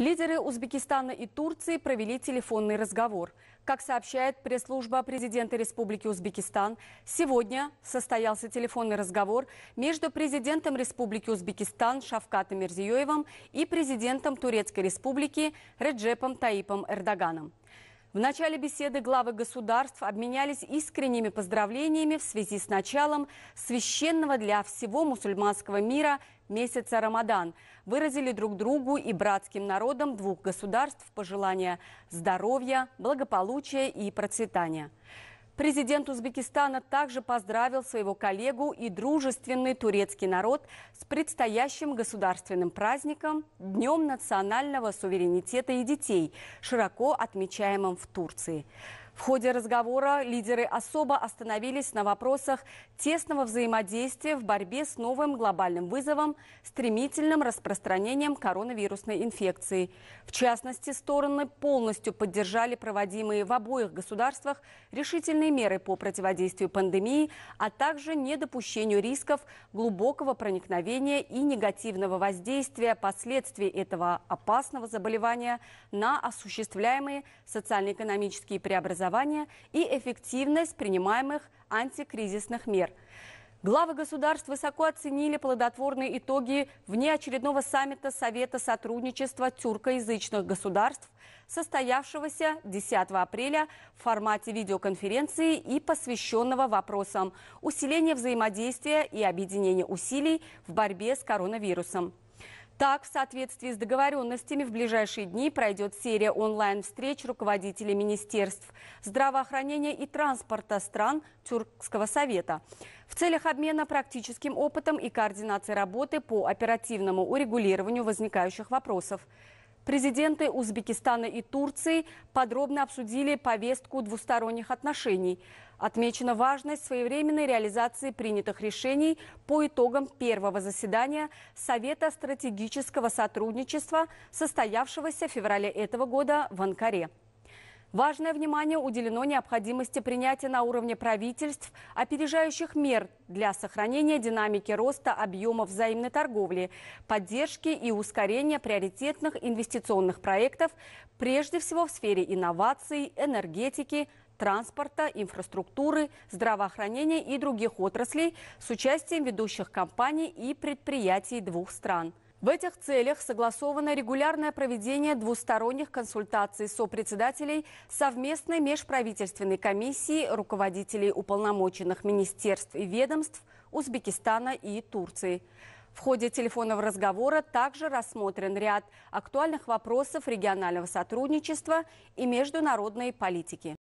Лидеры Узбекистана и Турции провели телефонный разговор. Как сообщает пресс-служба президента Республики Узбекистан, сегодня состоялся телефонный разговор между президентом Республики Узбекистан Шавкатом Мирзиёевым и президентом Турецкой Республики Реджепом Таипом Эрдоганом. В начале беседы главы государств обменялись искренними поздравлениями в связи с началом священного для всего мусульманского мира месяца Рамадан, выразили друг другу и братским народам двух государств пожелания здоровья, благополучия и процветания. Президент Узбекистана также поздравил своего коллегу и дружественный турецкий народ с предстоящим государственным праздником Днем национального суверенитета и детей, широко отмечаемым в Турции. В ходе разговора лидеры особо остановились на вопросах тесного взаимодействия в борьбе с новым глобальным вызовом, стремительным распространением коронавирусной инфекции. В частности, стороны полностью поддержали проводимые в обоих государствах решительные меры по противодействию пандемии, а также недопущению рисков глубокого проникновения и негативного воздействия последствий этого опасного заболевания на осуществляемые социально-экономические преобразования образования и эффективность принимаемых антикризисных мер. Главы государств высоко оценили плодотворные итоги внеочередного саммита Совета сотрудничества тюркоязычных государств, состоявшегося 10 апреля в формате видеоконференции и посвященного вопросам усиления взаимодействия и объединения усилий в борьбе с коронавирусом. Так, в соответствии с договоренностями, в ближайшие дни пройдет серия онлайн-встреч руководителей министерств здравоохранения и транспорта стран Тюркского совета в целях обмена практическим опытом и координации работы по оперативному урегулированию возникающих вопросов. Президенты Узбекистана и Турции подробно обсудили повестку двусторонних отношений. Отмечена важность своевременной реализации принятых решений по итогам первого заседания Совета стратегического сотрудничества, состоявшегося в феврале этого года в Анкаре. Важное внимание уделено необходимости принятия на уровне правительств опережающих мер для сохранения динамики роста объемов взаимной торговли, поддержки и ускорения приоритетных инвестиционных проектов, прежде всего в сфере инноваций, энергетики, транспорта, инфраструктуры, здравоохранения и других отраслей с участием ведущих компаний и предприятий двух стран – в этих целях согласовано регулярное проведение двусторонних консультаций сопредседателей совместной межправительственной комиссии руководителей уполномоченных министерств и ведомств Узбекистана и Турции. В ходе телефонного разговора также рассмотрен ряд актуальных вопросов регионального сотрудничества и международной политики.